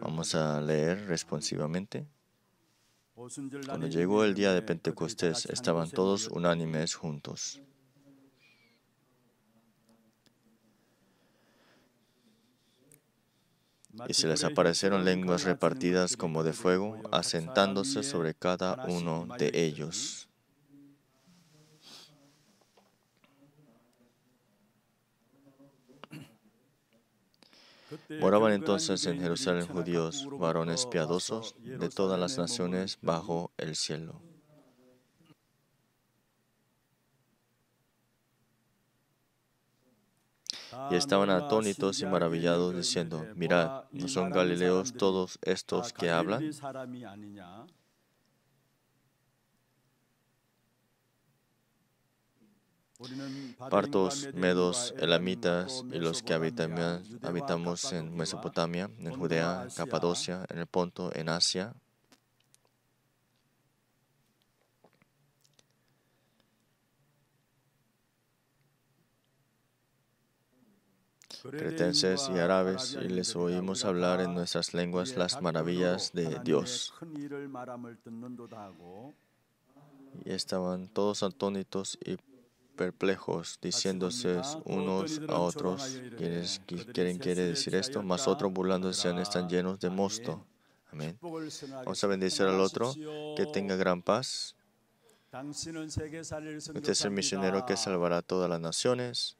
Vamos a leer responsivamente. Cuando llegó el día de Pentecostés, estaban todos unánimes juntos. Y se les aparecieron lenguas repartidas como de fuego, asentándose sobre cada uno de ellos. Moraban entonces en Jerusalén judíos, varones piadosos de todas las naciones bajo el cielo. Y estaban atónitos y maravillados diciendo, mirad, ¿no son galileos todos estos que hablan? partos, medos, elamitas y los que habitamos en Mesopotamia, en Judea, Capadocia, en el Ponto, en Asia. cretenses y árabes, y les oímos hablar en nuestras lenguas las maravillas de Dios. Y estaban todos atónitos y perplejos, diciéndose unos a otros, quienes eh, ¿quieren quiere decir esto? Más otros burlándose están llenos de mosto. Amén. Vamos a bendecir al otro, que tenga gran paz. Este es el misionero que salvará a todas las naciones.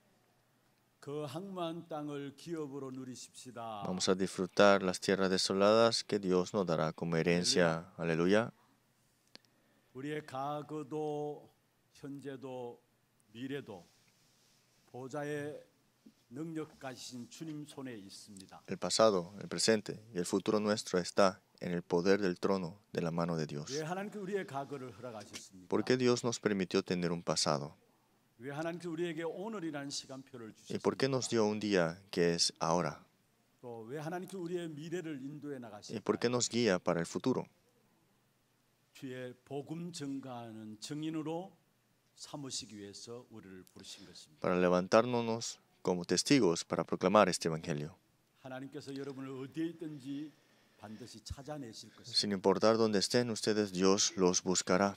Vamos a disfrutar las tierras desoladas que Dios nos dará como herencia. Aleluya. El pasado, el presente y el futuro nuestro está en el poder del trono de la mano de Dios. ¿Por qué Dios nos permitió tener un pasado? ¿Y por qué nos dio un día que es ahora? ¿Y por qué nos guía para el futuro? para levantarnos como testigos para proclamar este Evangelio. Sin importar dónde estén ustedes, Dios los buscará.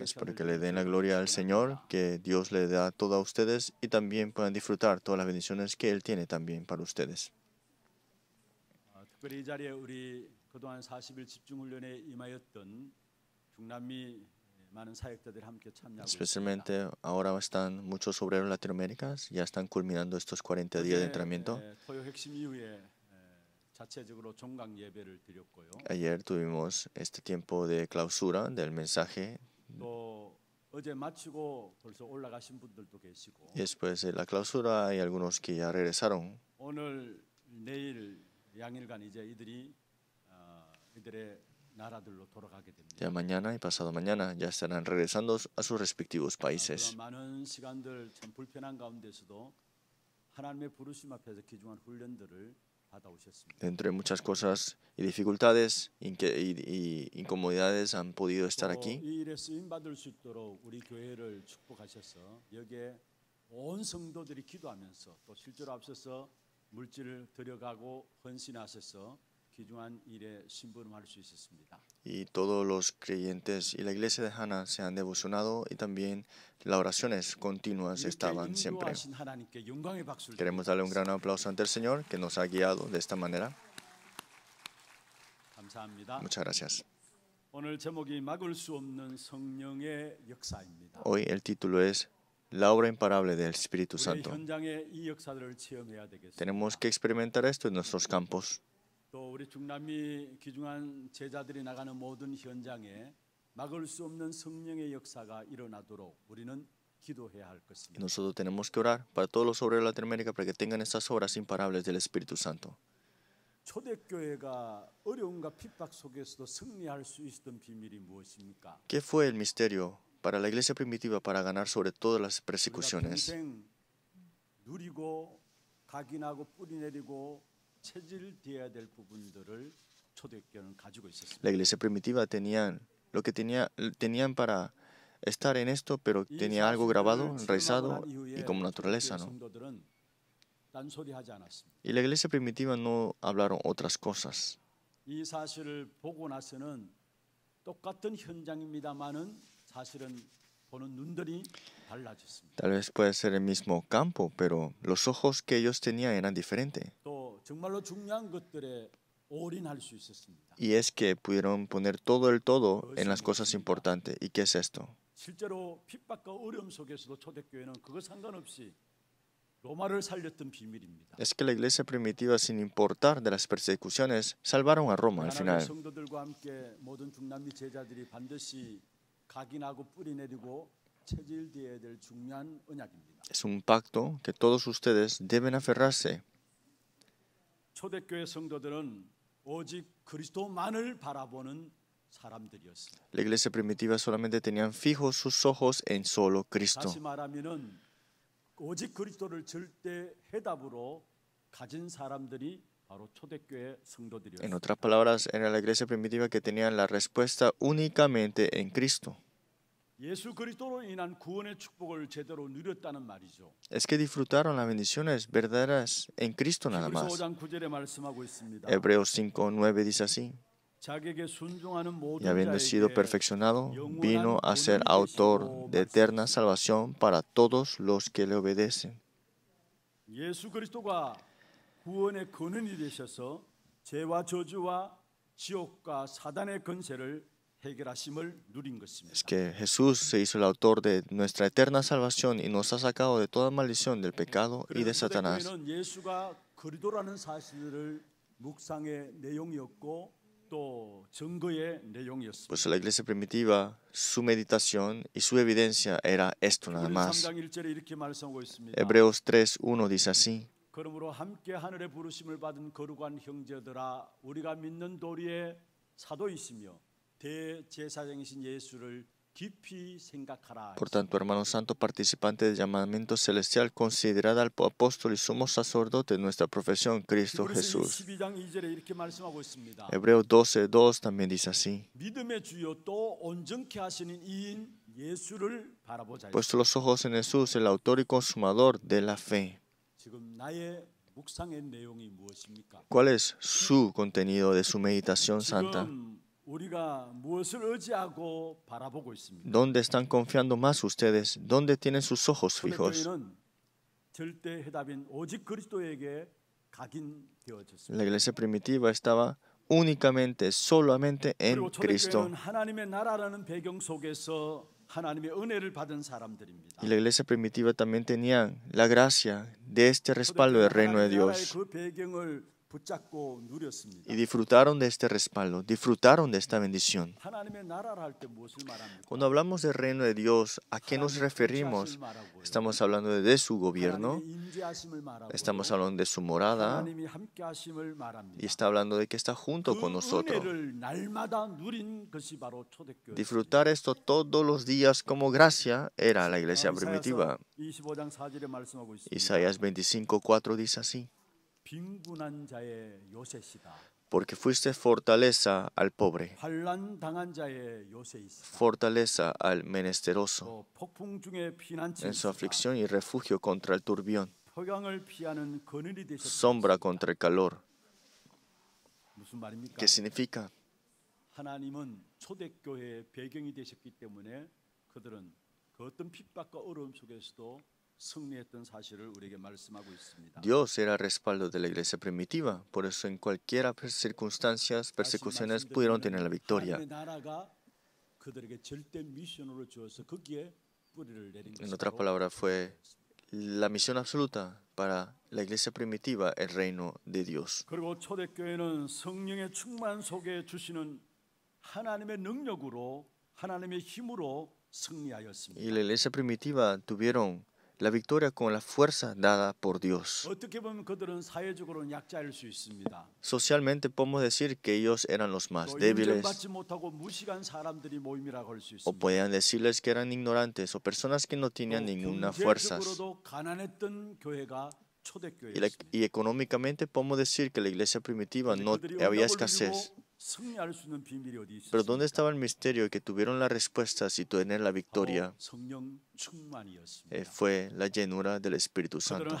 Espero que le den la gloria al Señor, que Dios le da a a ustedes y también puedan disfrutar todas las bendiciones que Él tiene también para ustedes. Especialmente ahora están muchos obreros latinoamericanos, ya están culminando estos 40 días de entrenamiento. Ayer tuvimos este tiempo de clausura del mensaje. Después de la clausura hay algunos que ya regresaron. 오늘 ya mañana y pasado mañana ya estarán regresando a sus respectivos países. Entre muchas cosas y dificultades y, incomodidades han podido estar aquí. Y todos los creyentes y la iglesia de Hana se han devocionado y también las oraciones continuas estaban siempre. Queremos darle un gran aplauso ante el Señor que nos ha guiado de esta manera. Muchas gracias. Hoy el título es la obra imparable del Espíritu Santo. Tenemos que experimentar esto en nuestros campos. Nosotros tenemos que orar para todos los obreros de Latinoamérica para que tengan estas obras imparables del Espíritu Santo. ¿Qué fue el misterio para la iglesia primitiva para ganar sobre todas las persecuciones. La iglesia primitiva tenían lo que tenía, tenían para estar en esto, pero tenía algo grabado, enraizado y como naturaleza, ¿no? Y la iglesia primitiva no hablaron otras cosas. Tal vez puede ser el mismo campo, pero los ojos que ellos tenían eran diferentes. Y es que pudieron poner todo el todo en las cosas importantes. ¿Y qué es esto? Es que la iglesia primitiva, sin importar de las persecuciones, salvaron a Roma al final. 각인하고 뿌리 내리고 체질되어야 될 중요한 언약입니다. Es un pacto que todos ustedes deben aferrarse. 초대교회 성도들은 오직 그리스도만을 바라보는 사람들이었습니다. La iglesia primitiva solamente tenían fijos sus ojos en solo Cristo. 다시 말하면은 오직 그리스도를 절대 해답으로 가진 사람들이 En otras palabras, era la iglesia primitiva que tenía la respuesta únicamente en Cristo. Es que disfrutaron las bendiciones verdaderas en Cristo nada más. Hebreos 5.9 dice así. Y habiendo sido perfeccionado, vino a ser autor de eterna salvación para todos los que le obedecen. Es que Jesús se hizo el autor de nuestra eterna salvación y nos ha sacado de toda maldición del pecado y de Satanás. Pues la iglesia primitiva, su meditación y su evidencia era esto nada más. Hebreos 3.1 dice así. Por tanto, hermano santo, participante del llamamiento celestial, considerad al apóstol y sumo sacerdote de nuestra profesión, Cristo Jesús. Hebreos 12, 2 también dice así. Puesto los ojos en Jesús, el autor y consumador de la fe. ¿Cuál es su contenido de su meditación santa? ¿Dónde están confiando más ustedes? ¿Dónde tienen sus ojos fijos? La iglesia primitiva estaba únicamente, solamente en Cristo. Y la iglesia primitiva también tenía la gracia de este respaldo del reino de Dios y disfrutaron de este respaldo, disfrutaron de esta bendición. Cuando hablamos del reino de Dios, ¿a qué nos referimos? Estamos hablando de, su gobierno, estamos hablando de su morada y está hablando de que está junto con nosotros. Disfrutar esto todos los días como gracia era la iglesia primitiva. Isaías 25, dice así porque fuiste fortaleza al pobre, fortaleza al menesteroso, en su aflicción y refugio contra el turbión, sombra contra el calor. ¿Qué significa? Dios era respaldo de la iglesia primitiva, por eso en cualquiera circunstancias, persecuciones pudieron tener la victoria. En otras palabras, fue la misión absoluta para la iglesia primitiva, el reino de Dios. Y la iglesia primitiva tuvieron la victoria con la fuerza dada por Dios. Socialmente podemos decir que ellos eran los más débiles o podían decirles que eran ignorantes o personas que no tenían ninguna fuerza. Y, y económicamente podemos decir que la iglesia primitiva no había escasez. Pero ¿dónde estaba el misterio que tuvieron la respuesta si tuvieron la victoria? Eh, fue la llenura del Espíritu Santo.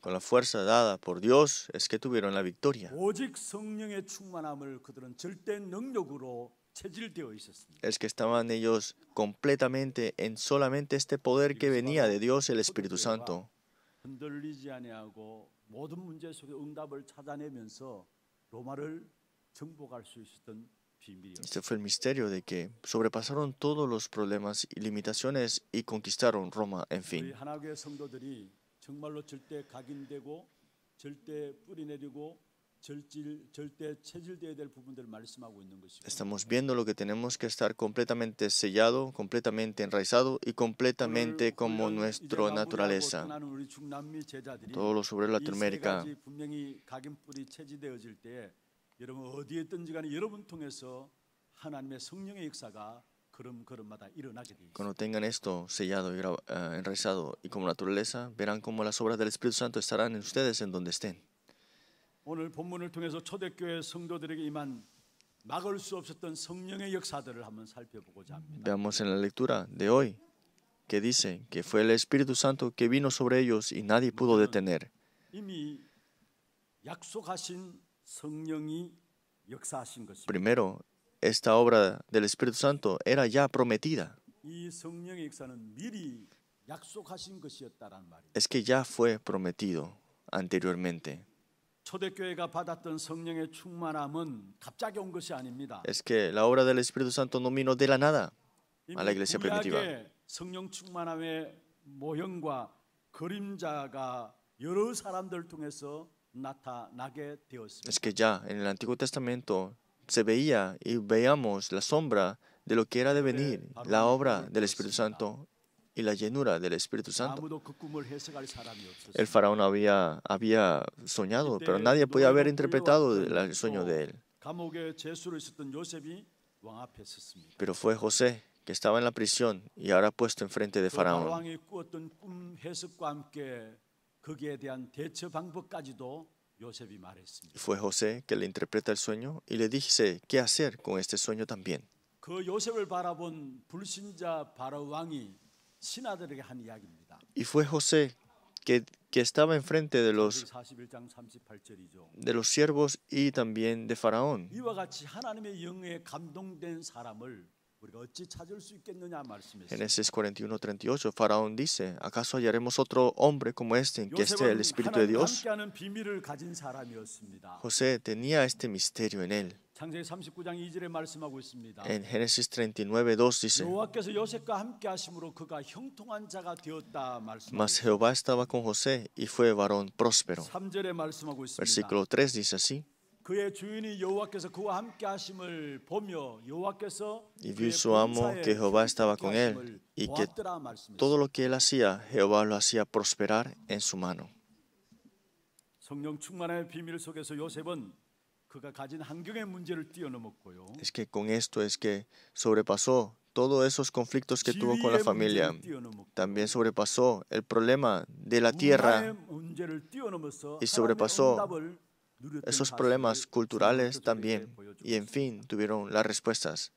Con la fuerza dada por Dios es que tuvieron la victoria. Es que estaban ellos completamente en solamente este poder que venía de Dios, el Espíritu Santo. 모든 문제 속에 응답을 찾아내면서 로마를 정복할 수 있었던 Este fue el misterio de que sobrepasaron todos los problemas y limitaciones y conquistaron Roma, en fin. Estamos viendo lo que tenemos que estar completamente sellado, completamente enraizado y completamente como nuestra naturaleza. Todo lo sobre Latinoamérica. Cuando tengan esto sellado y eh, enraizado y como naturaleza, verán cómo las obras del Espíritu Santo estarán en ustedes en donde estén. Veamos en la lectura de hoy que dice que fue el Espíritu Santo que vino sobre ellos y nadie pudo detener. Primero, esta obra del Espíritu Santo era ya prometida. Es que ya fue prometido anteriormente. 성령의 Es que la obra del Espíritu Santo no vino de la nada a la iglesia primitiva. Es que ya en el Antiguo Testamento se veía y veíamos la sombra de lo que era de venir la obra del Espíritu Santo y la llenura del Espíritu Santo. El faraón había, había soñado, pero nadie podía haber interpretado el sueño de él. Pero fue José que estaba en la prisión y ahora puesto enfrente de faraón. Fue José que le interpreta el sueño y le dice qué hacer con este sueño también. Y fue José que, que estaba enfrente de los, de los siervos y también de Faraón. Génesis 41:38, Faraón dice, ¿acaso hallaremos otro hombre como este en que esté el Espíritu de Dios? José tenía este misterio en él. En Génesis 39, 2 dice, Mas Jehová estaba con José y fue varón próspero. Versículo 3 dice así, y vio su amo que Jehová estaba con él y que todo lo que él hacía, Jehová lo hacía prosperar en su mano. Es que con esto es que sobrepasó todos esos conflictos que tuvo con la familia. También sobrepasó el problema de la tierra y sobrepasó esos problemas culturales también. Y en fin, tuvieron las respuestas.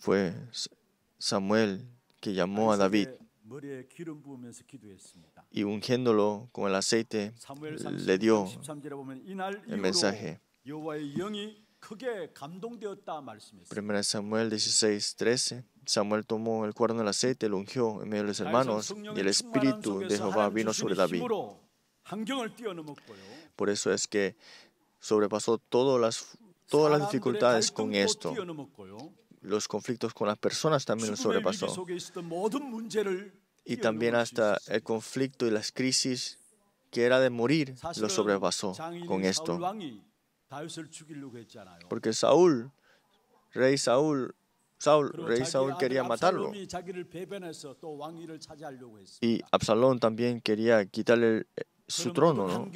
Fue Samuel que llamó a David y ungiéndolo con el aceite le dio el mensaje. Primera Samuel 16, 13. Samuel tomó el cuerno del aceite, lo ungió en medio de los hermanos y el espíritu de Jehová vino sobre David. Por eso es que sobrepasó todas las, todas las dificultades con esto los conflictos con las personas también lo sobrepasó. Y también hasta el conflicto y las crisis que era de morir lo sobrepasó con esto. Porque Saúl, rey Saúl, Saúl, rey Saúl quería matarlo. Y Absalón también quería quitarle eh, su trono. ¿no?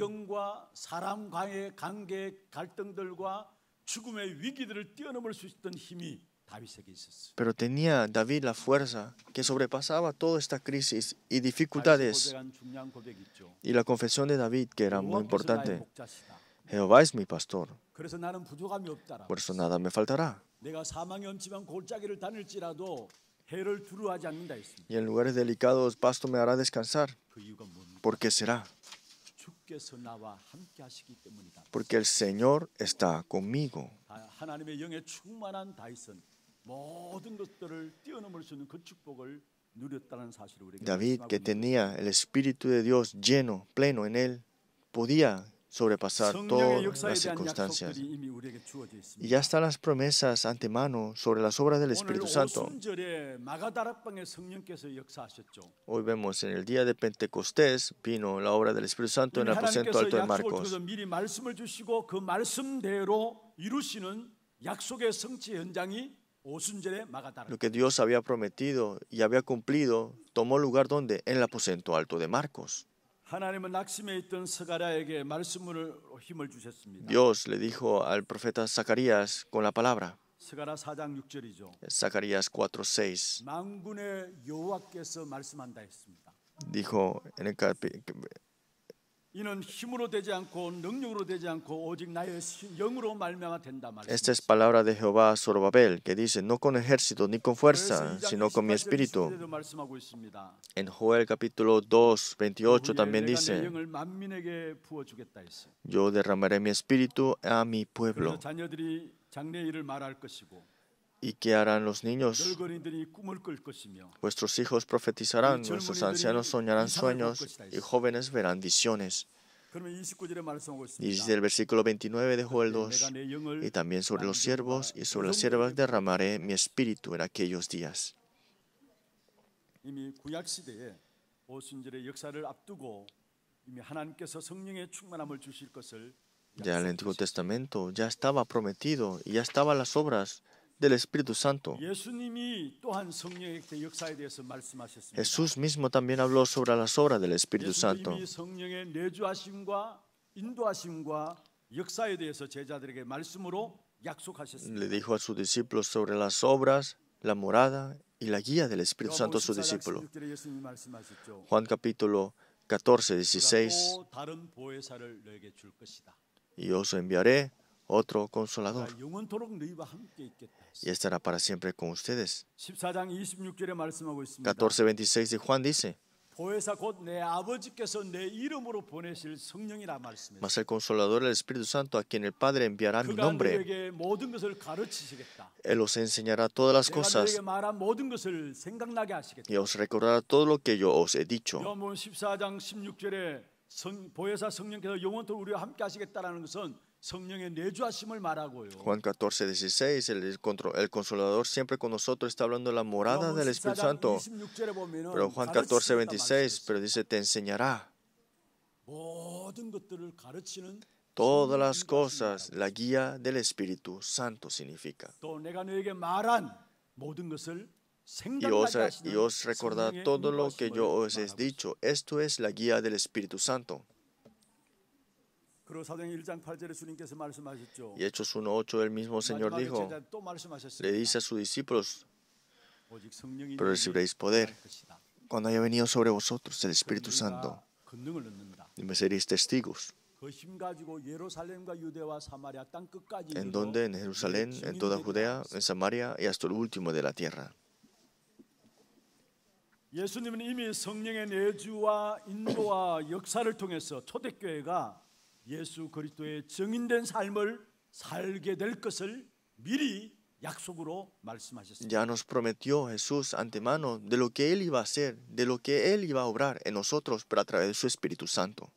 Pero tenía David la fuerza que sobrepasaba toda esta crisis y dificultades. Y la confesión de David, que era muy importante. Jehová es mi pastor. Por eso nada me faltará. Y en lugares delicados pasto me hará descansar. ¿Por qué será? Porque el Señor está conmigo. David, que tenía el Espíritu de Dios lleno, pleno en él, podía sobrepasar todas las circunstancias. Y ya están las promesas antemano sobre las obras del Espíritu Santo. Hoy vemos en el día de Pentecostés vino la obra del Espíritu Santo en el aposento alto de Marcos. Lo que Dios había prometido y había cumplido tomó lugar donde? En el aposento alto de Marcos. Dios le dijo al profeta Zacarías con la palabra. Zacarías 4:6. Dijo en el capítulo esta es palabra de Jehová a Zorobabel, que dice, no con ejército ni con fuerza, sino con mi espíritu. En Joel capítulo 2, 28 también dice, yo derramaré mi espíritu a mi pueblo. ¿Y qué harán los niños? Vuestros hijos profetizarán, vuestros ancianos soñarán sueños y jóvenes verán visiones. Y dice el versículo 29 de Joel 2, y también sobre los siervos y sobre las siervas derramaré mi espíritu en aquellos días. Ya el Antiguo Testamento ya estaba prometido y ya estaban las obras del Espíritu Santo. Jesús mismo también habló sobre las obras del Espíritu Santo. Le dijo a sus discípulos sobre las obras, la morada y la guía del Espíritu Santo a sus discípulos. Juan capítulo 14, 16. Y os enviaré otro consolador. Y estará para siempre con ustedes. 14.26 de Juan dice, mas el Consolador, el Espíritu Santo, a quien el Padre enviará mi nombre, Él os enseñará todas las cosas y os recordará todo lo que yo os he dicho. Juan 14, 16, el, consolador siempre con nosotros está hablando de la morada del Espíritu Santo. Pero Juan 14, 26, pero dice, te enseñará todas las cosas, la guía del Espíritu Santo significa. Y os, y todo lo que yo os he dicho. Esto es la guía del Espíritu Santo. Y Hechos 1.8, el mismo Señor dijo, le dice a sus discípulos, pero recibiréis poder cuando haya venido sobre vosotros el Espíritu Santo y me seréis testigos. ¿En donde En Jerusalén, en toda Judea, en Samaria y hasta el último de la tierra. Ya nos prometió Jesús antemano de lo que Él iba a hacer, de lo que Él iba a obrar en nosotros, pero a través de su Espíritu Santo.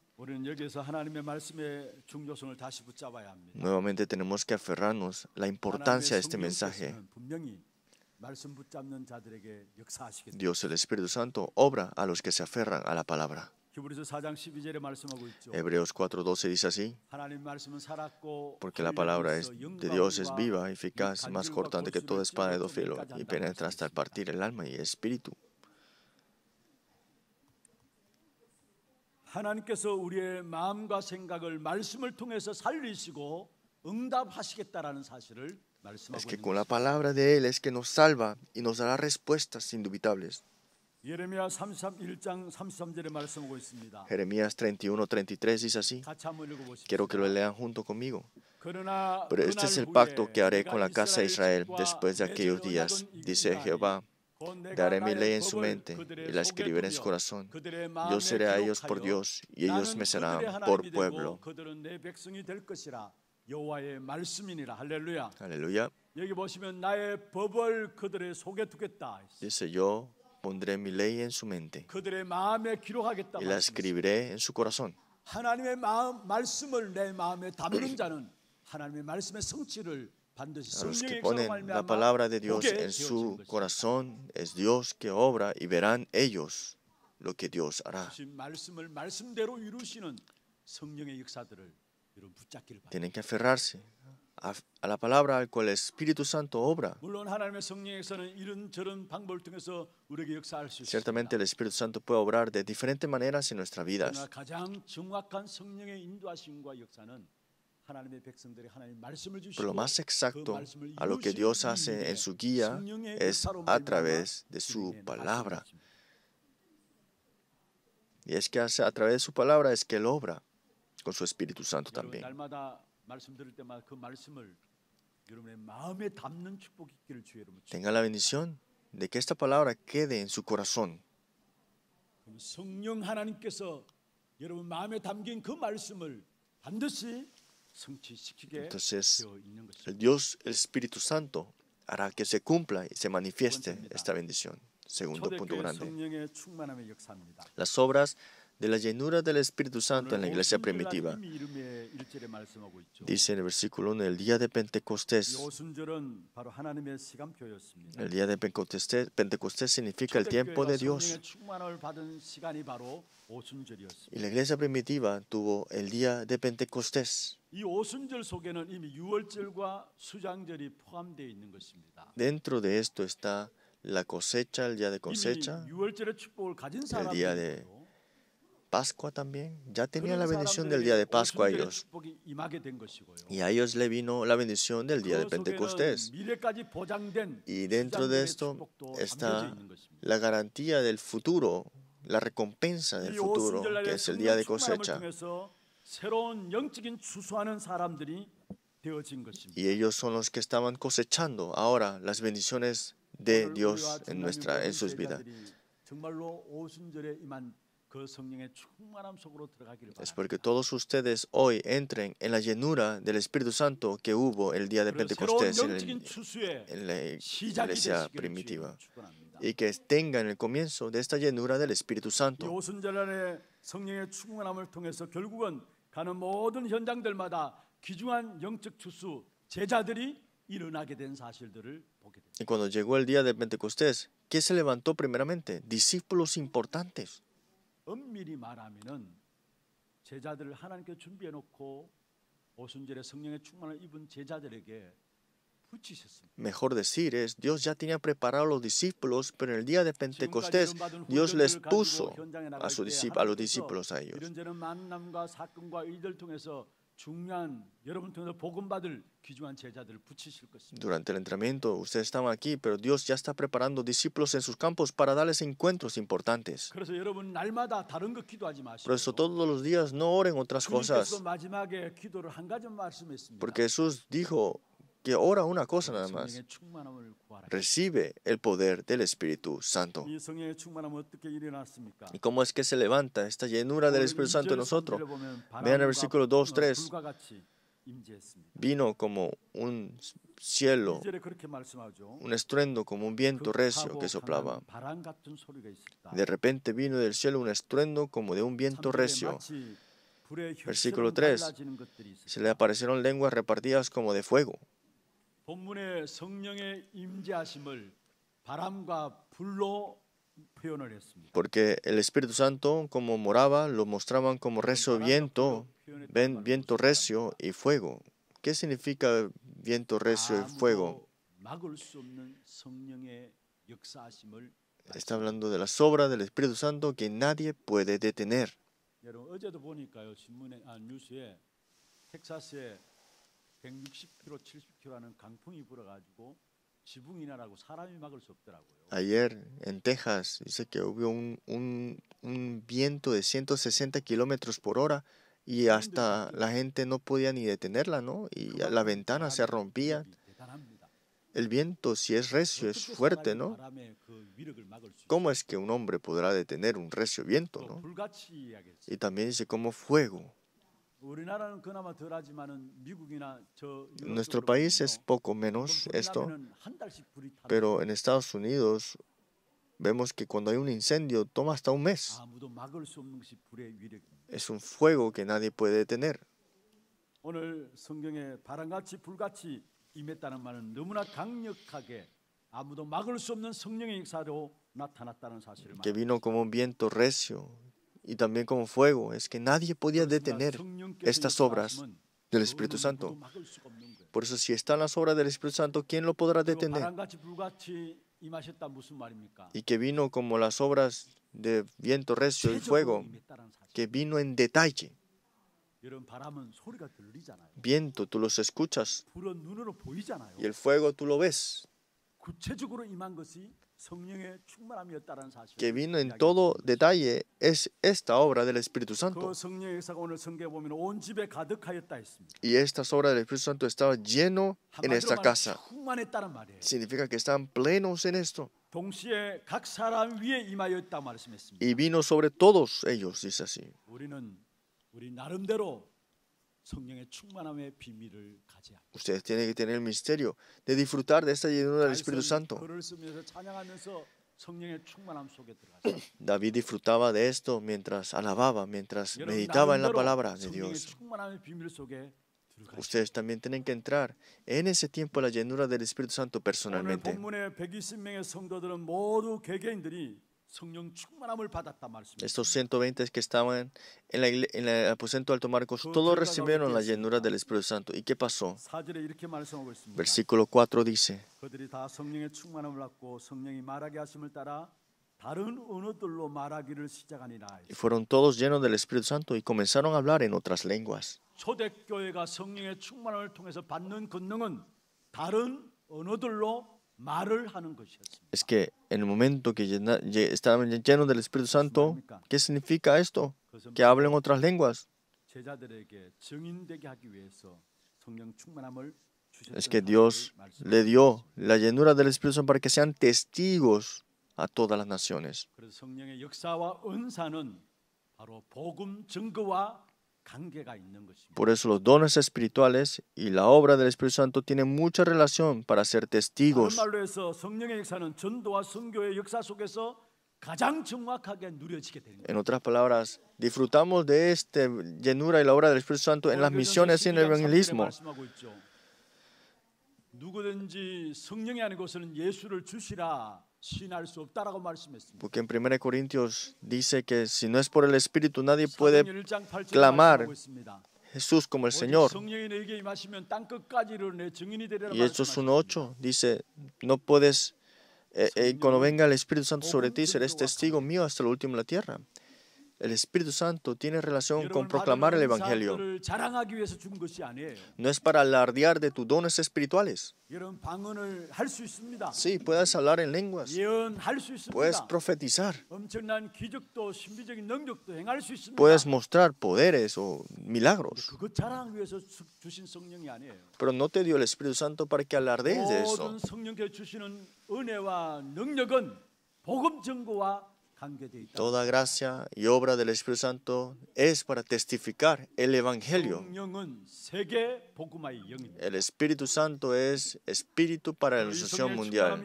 Nuevamente tenemos que aferrarnos la importancia de este mensaje. Dios el Espíritu Santo obra a los que se aferran a la palabra. Hebreos 4.12 dice así, porque la palabra de Dios es viva, eficaz, más cortante que toda espada de dos y penetra hasta partir el alma y el espíritu. Es que con la palabra de Él es que nos salva y nos dará respuestas indubitables. Jeremías 31:33 dice así. Quiero que lo lean junto conmigo. Pero este es el pacto que haré con la casa de Israel después de aquellos días, dice Jehová. Daré mi ley en su mente y la escribiré en su corazón. Yo seré a ellos por Dios y ellos me serán por pueblo. Aleluya. Dice yo Pondré mi ley en su mente y la escribiré en su corazón. A los que ponen la palabra de Dios en su corazón es Dios que obra y verán ellos lo que Dios hará. Tienen que aferrarse a, la palabra al cual el Espíritu Santo obra. Ciertamente el Espíritu Santo puede obrar de diferentes maneras en nuestras vidas. Pero lo más exacto a lo que Dios hace en su guía es a través de su palabra. Y es que a través de su palabra es que Él obra con su Espíritu Santo también. Tenga la bendición de que esta palabra quede en su corazón. Entonces, el Dios, el Espíritu Santo, hará que se cumpla y se manifieste esta bendición. Segundo punto grande. Las obras de la llenura del Espíritu Santo en la iglesia primitiva. Dice en el versículo 1, el día de Pentecostés. El día de Pentecostés, Pentecostés significa el tiempo de Dios. Y la iglesia primitiva tuvo el día de Pentecostés. Dentro de esto está la cosecha, el día de cosecha, el día de Pascua también. Ya tenía la bendición del día de Pascua a ellos. Y a ellos le vino la bendición del día de Pentecostés. Y dentro de esto está la garantía del futuro, la recompensa del futuro, que es el día de cosecha. Y ellos son los que estaban cosechando ahora las bendiciones de Dios en, nuestra, en sus vidas. Es porque todos ustedes hoy entren en la llenura del Espíritu Santo que hubo el día de Pentecostés en, la iglesia primitiva y que tengan el comienzo de esta llenura del Espíritu Santo. Y cuando llegó el día de Pentecostés, ¿qué se levantó primeramente? Discípulos importantes. Mejor decir es, Dios ya tenía preparado a los discípulos, pero en el día de Pentecostés Dios les puso a, a los discípulos a ellos. Durante el entrenamiento, ustedes estaban aquí, pero Dios ya está preparando discípulos en sus campos para darles encuentros importantes. Por eso todos los días no oren otras cosas. Porque Jesús dijo, que ora una cosa nada más. Recibe el poder del Espíritu Santo. ¿Y cómo es que se levanta esta llenura del Espíritu Santo en nosotros? Vean el versículo 2, 3. Vino como un cielo, un estruendo como un viento recio que soplaba. De repente vino del cielo un estruendo como de un viento recio. Versículo 3. Se le aparecieron lenguas repartidas como de fuego, porque el Espíritu Santo, como moraba, lo mostraban como recio viento, viento recio y fuego. ¿Qué significa viento recio y fuego? Está hablando de la sobra del Espíritu Santo que nadie puede detener. Ayer en Texas dice que hubo un, un, viento de 160 kilómetros por hora y hasta la gente no podía ni detenerla, ¿no? Y la ventana se rompía. El viento, si es recio, es fuerte, ¿no? ¿Cómo es que un hombre podrá detener un recio viento, ¿no? Y también dice, como fuego nuestro país es poco menos esto, pero en Estados Unidos vemos que cuando hay un incendio toma hasta un mes. Es un fuego que nadie puede detener. Que vino como un viento recio, y también como fuego, es que nadie podía pues detener estas obras del Espíritu Santo. Por eso, si están las obras del Espíritu Santo, ¿quién lo podrá detener? Y que vino como las obras de viento recio y fuego, que vino en detalle. Viento, tú los escuchas. Y el fuego, tú lo ves que vino en todo detalle es esta obra del Espíritu Santo. Y esta obra del Espíritu Santo estaba lleno en esta casa. Significa que están plenos en esto. Y vino sobre todos ellos, dice así. Ustedes tienen que tener el misterio de disfrutar de esta llenura del Espíritu Santo. David disfrutaba de esto mientras alababa, mientras meditaba en la palabra de Dios. Ustedes también tienen que entrar en ese tiempo a la llenura del Espíritu Santo personalmente. Estos 120 que estaban en, el aposento alto Marcos, todos recibieron la llenura del Espíritu Santo. ¿Y qué pasó? Versículo 4 dice, y fueron todos llenos del Espíritu Santo y comenzaron a hablar en otras lenguas. Es que en el momento que estaban llenos del Espíritu Santo, ¿qué significa esto? Pues que hablen otras lenguas. Es que Dios le dio la llenura del Espíritu Santo para que sean testigos a todas las naciones. Por eso los dones espirituales y la obra del Espíritu Santo tienen mucha relación para ser testigos. En otras palabras, disfrutamos de esta llenura y la obra del Espíritu Santo en las misiones y en el evangelismo. Porque en 1 Corintios dice que si no es por el Espíritu nadie puede clamar Jesús como el Señor. Y Hechos 1.8 dice, no puedes, eh, eh, cuando venga el Espíritu Santo sobre ti, serás testigo mío hasta el último en la tierra. El Espíritu Santo tiene relación con proclamar el Evangelio. No es para alardear de tus dones espirituales. Sí, puedes hablar en lenguas. Puedes profetizar. Puedes mostrar poderes o milagros. Pero no te dio el Espíritu Santo para que alardees de eso. Toda gracia y obra del Espíritu Santo es para testificar el Evangelio. El Espíritu Santo es espíritu para la ilustración mundial.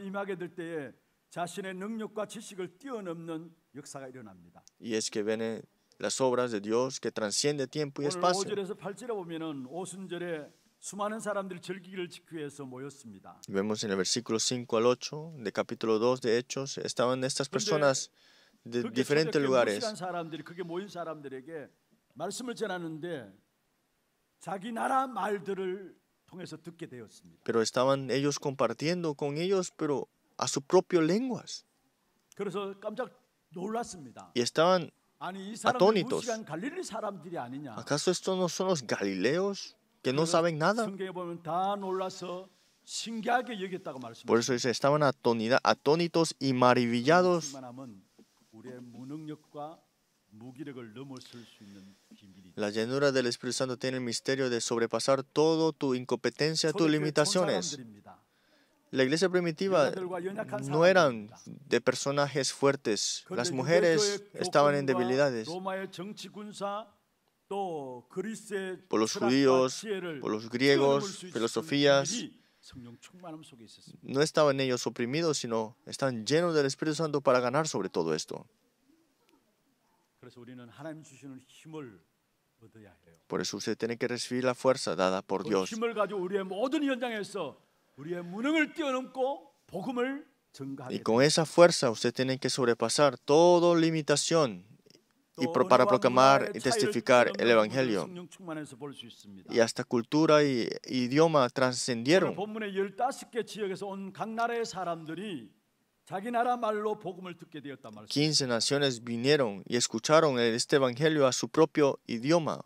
Y es que viene las obras de Dios que transciende tiempo y espacio. Vemos en el versículo 5 al 8 de capítulo 2 de Hechos, estaban estas personas de diferentes lugares. Pero estaban ellos compartiendo con ellos, pero a su propio lenguas. Y estaban atónitos. ¿Acaso estos no son los galileos que no saben nada? Por eso estaban atónitos y maravillados la llenura del Espíritu Santo tiene el misterio de sobrepasar todo tu incompetencia, tus limitaciones. La iglesia primitiva no eran de personajes fuertes. Las mujeres estaban en debilidades. Por los judíos, por los griegos, filosofías, no estaban ellos oprimidos, sino están llenos del Espíritu Santo para ganar sobre todo esto. Por eso usted tiene que recibir la fuerza dada por Dios. Y con esa fuerza usted tiene que sobrepasar toda limitación y para proclamar y testificar el Evangelio. Y hasta cultura y idioma trascendieron. Quince naciones vinieron y escucharon este evangelio a su propio idioma.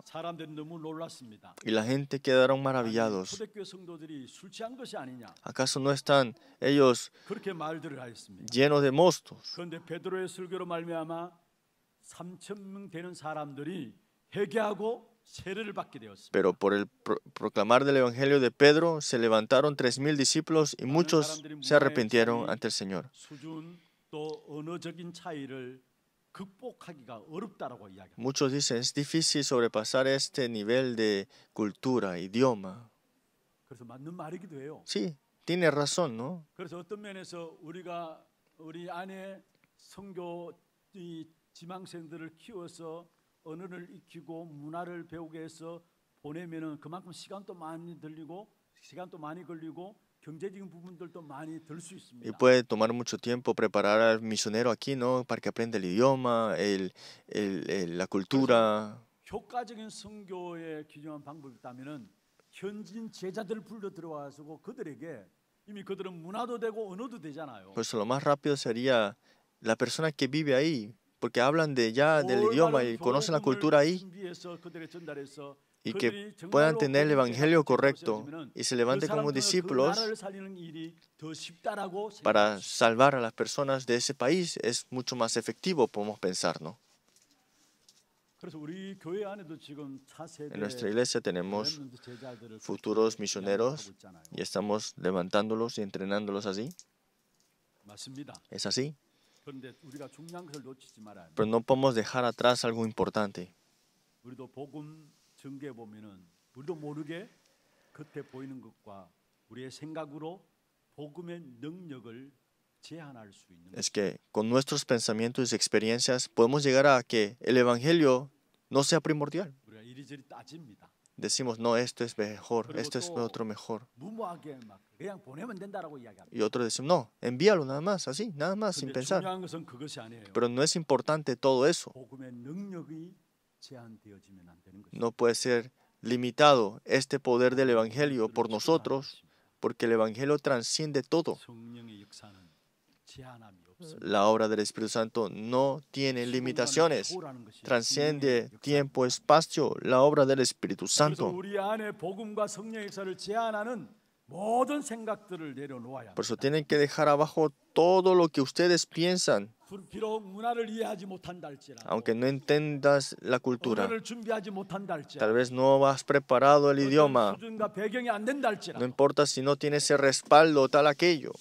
Y la gente quedaron maravillados. ¿Acaso no están ellos llenos de mostos? Pero por el proclamar del Evangelio de Pedro se levantaron tres mil discípulos y muchos se arrepintieron ante el Señor. Muchos dicen es difícil sobrepasar este nivel de cultura, idioma. Sí, tiene razón, ¿no? 지망생들을 키워서 언어를 익히고 문화를 배우게 해서 보내면은 그만큼 시간도 많이 들리고 시간도 많이 걸리고 Y puede tomar mucho tiempo preparar al misionero aquí, ¿no? Para que aprenda el idioma, el, el, el, la cultura. Por eso lo más rápido sería la persona que vive ahí, porque hablan de ya del idioma y conocen la cultura ahí y que puedan tener el Evangelio correcto y se levanten como discípulos para salvar a las personas de ese país es mucho más efectivo, podemos pensar, ¿no? En nuestra iglesia tenemos futuros misioneros y estamos levantándolos y entrenándolos así. Es así. Pero no podemos dejar atrás algo importante. Es que con nuestros pensamientos y experiencias podemos llegar a que el Evangelio no sea primordial decimos, no, esto es mejor, esto es otro mejor. Y otros decimos, no, envíalo nada más, así, nada más, sin pensar. Pero no es importante todo eso. No puede ser limitado este poder del Evangelio por nosotros, porque el Evangelio transciende todo. La obra del Espíritu Santo no tiene limitaciones, transciende tiempo, espacio, la obra del Espíritu Santo. Por eso tienen que dejar abajo todo lo que ustedes piensan, aunque no entendas la cultura. Tal vez no has preparado el idioma. No importa si no tienes el respaldo tal aquello.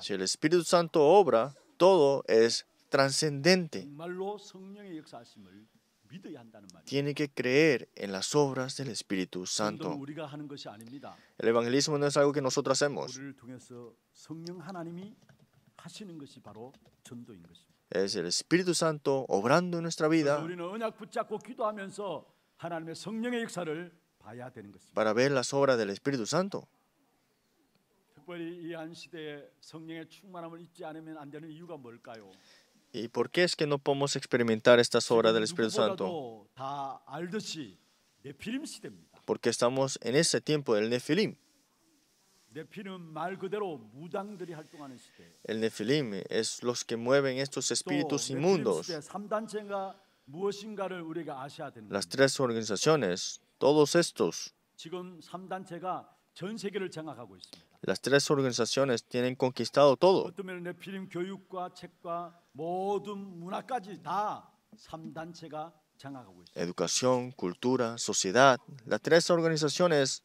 Si el Espíritu Santo obra, todo es trascendente. Tiene que creer en las obras del Espíritu Santo. El evangelismo no es algo que nosotros hacemos. Es el Espíritu Santo obrando en nuestra vida para ver las obras del Espíritu Santo. Este ¿Y por qué es que no podemos experimentar estas obras del Espíritu Santo? Porque estamos en ese tiempo del Nefilim. El Nefilim es los que mueven estos espíritus inmundos. Las tres organizaciones todos estos, las tres organizaciones tienen conquistado todo. Educación, cultura, sociedad, las tres organizaciones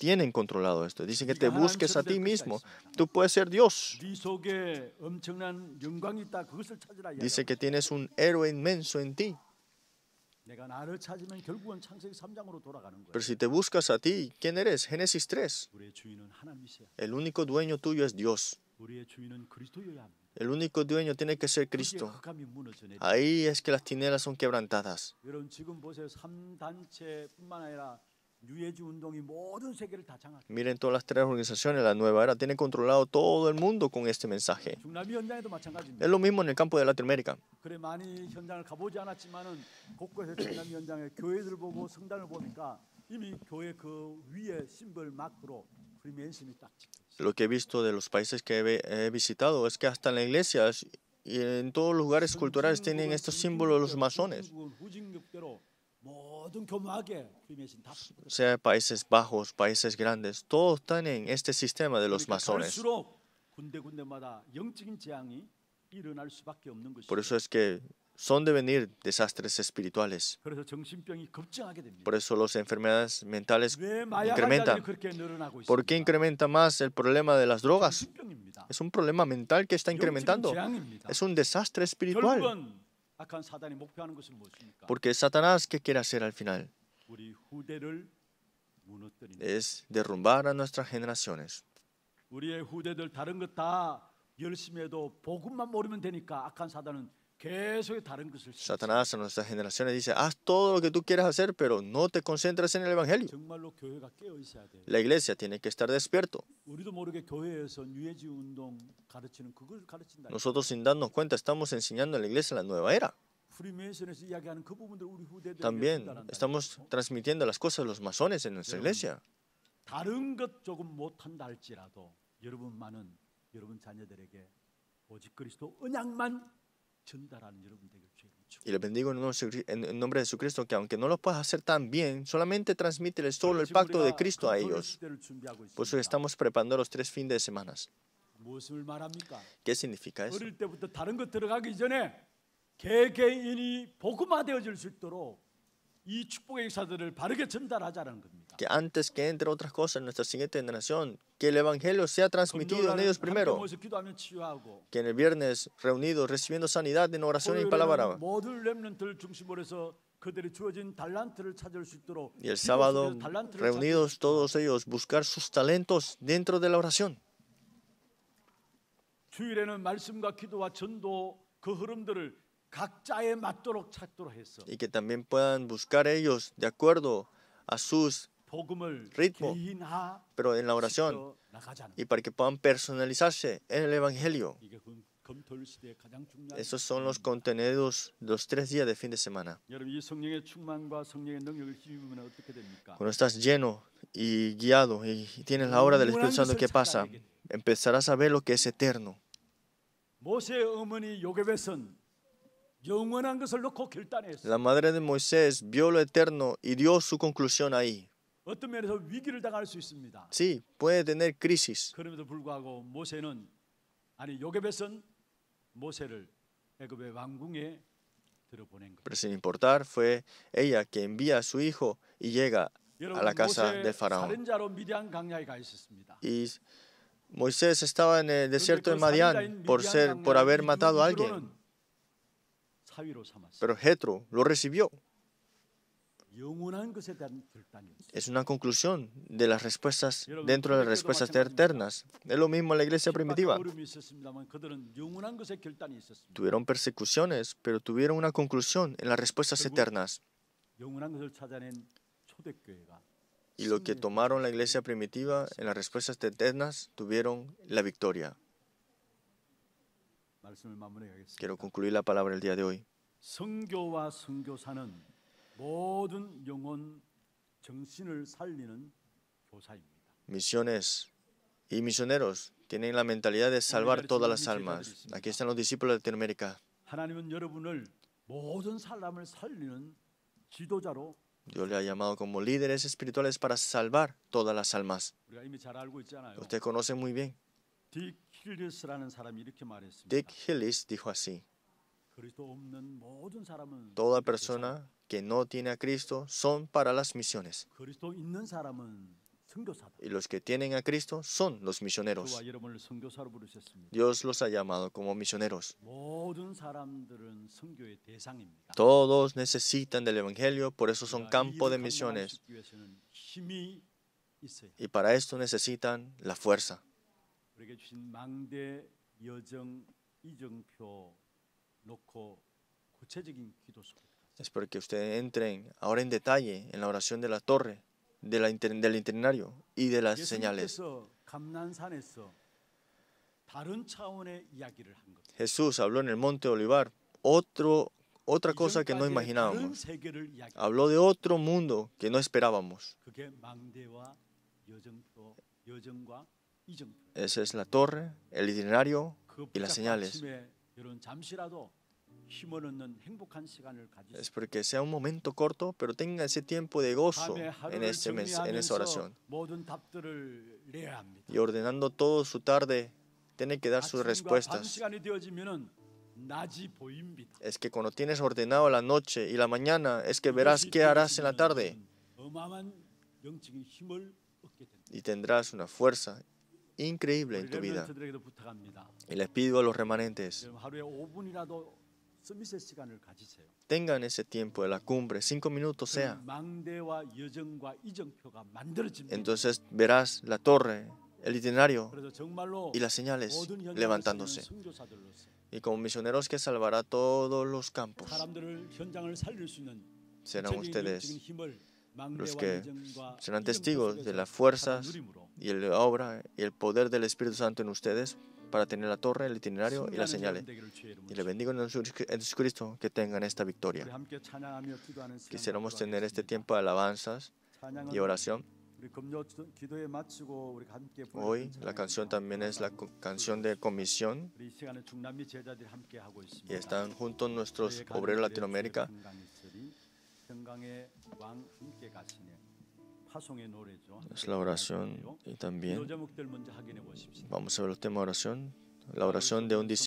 tienen controlado esto. Dicen que te busques a ti mismo. Tú puedes ser Dios. Dice que tienes un héroe inmenso en ti. Pero si te buscas a ti, ¿quién eres? Génesis 3. El único dueño tuyo es Dios. El único dueño tiene que ser Cristo. Ahí es que las tinelas son quebrantadas. Miren todas las tres organizaciones, la nueva era tiene controlado todo el mundo con este mensaje. Es lo mismo en el campo de Latinoamérica. Lo que he visto de los países que he visitado es que hasta en las iglesias y en todos los lugares culturales tienen estos símbolos los masones sea países bajos, países grandes, todos están en este sistema de los masones. Por eso es que son de venir desastres espirituales. Por eso las enfermedades mentales incrementan. ¿Por qué incrementa más el problema de las drogas? Es un problema mental que está incrementando. Es un desastre espiritual. Porque Satanás, ¿qué quiere hacer al final? Es derrumbar a nuestras generaciones. Satanás a nuestras generaciones dice, haz todo lo que tú quieras hacer, pero no te concentras en el Evangelio. La iglesia tiene que estar despierto. Nosotros sin darnos cuenta estamos enseñando a la iglesia la nueva era. También estamos transmitiendo las cosas de los masones en nuestra iglesia. Y le bendigo en, nombre de Jesucristo que aunque no lo puedas hacer tan bien, solamente transmítele solo el pacto de Cristo a ellos. Por eso estamos preparando los tres fines de semana. ¿Qué significa eso? Que antes que entre otras cosas en nuestra siguiente generación, que el Evangelio sea transmitido en ellos primero. Que en el viernes reunidos recibiendo sanidad en oración y palabra. Y el sábado reunidos todos ellos buscar sus talentos dentro de la oración y que también puedan buscar ellos de acuerdo a sus ritmo, pero en la oración y para que puedan personalizarse en el Evangelio. Esos son los contenidos de los tres días de fin de semana. Cuando estás lleno y guiado y tienes la hora del Espíritu Santo, ¿qué pasa? Empezarás a ver lo que es eterno. La madre de Moisés vio lo eterno y dio su conclusión ahí. Sí, puede tener crisis. Pero sin importar, fue ella que envía a su hijo y llega a la casa de Faraón. Y Moisés estaba en el desierto de Madián por, ser, por haber matado a alguien. Pero hetro lo recibió. Es una conclusión de las respuestas dentro de las respuestas eternas. Es lo mismo en la iglesia primitiva. Tuvieron persecuciones, pero tuvieron una conclusión en las respuestas eternas. Y lo que tomaron la iglesia primitiva en las respuestas eternas tuvieron la victoria. Quiero concluir la palabra el día de hoy. Misiones y misioneros tienen la mentalidad de salvar todas las almas. Aquí están los discípulos de Latinoamérica. Dios le ha llamado como líderes espirituales para salvar todas las almas. Usted conoce muy bien. Dick Hillis dijo así, toda persona que no tiene a Cristo son para las misiones. Y los que tienen a Cristo son los misioneros. Dios los ha llamado como misioneros. Todos necesitan del Evangelio, por eso son campo de misiones. Y para esto necesitan la fuerza. Espero que ustedes entren ahora en detalle en la oración de la torre, del itinerario y de las señales. Jesús habló en el monte Olivar otro, otra cosa que no imaginábamos. Habló de otro mundo que no esperábamos. Esa es la torre, el itinerario y las señales. Es porque sea un momento corto, pero tenga ese tiempo de gozo en, este mes, en esa oración. Y ordenando todo su tarde, tiene que dar sus respuestas. Es que cuando tienes ordenado la noche y la mañana, es que verás qué harás en la tarde. Y tendrás una fuerza increíble en tu vida. Y les pido a los remanentes, tengan ese tiempo de la cumbre, cinco minutos sea. Entonces verás la torre, el itinerario y las señales levantándose. Y como misioneros que salvará todos los campos, serán ustedes los que ah, serán testigos de las fuerzas y la obra y el poder del Espíritu Santo en ustedes para tener la torre, el itinerario y las señales. Y le bendigo en Jesucristo que tengan esta victoria. Este Quisiéramos tener este tiempo de alabanzas y oración. Hoy la canción también es la canción de comisión y están juntos nuestros obreros de Latinoamérica es la oración y también vamos a ver el tema oración, la oración de un discípulo.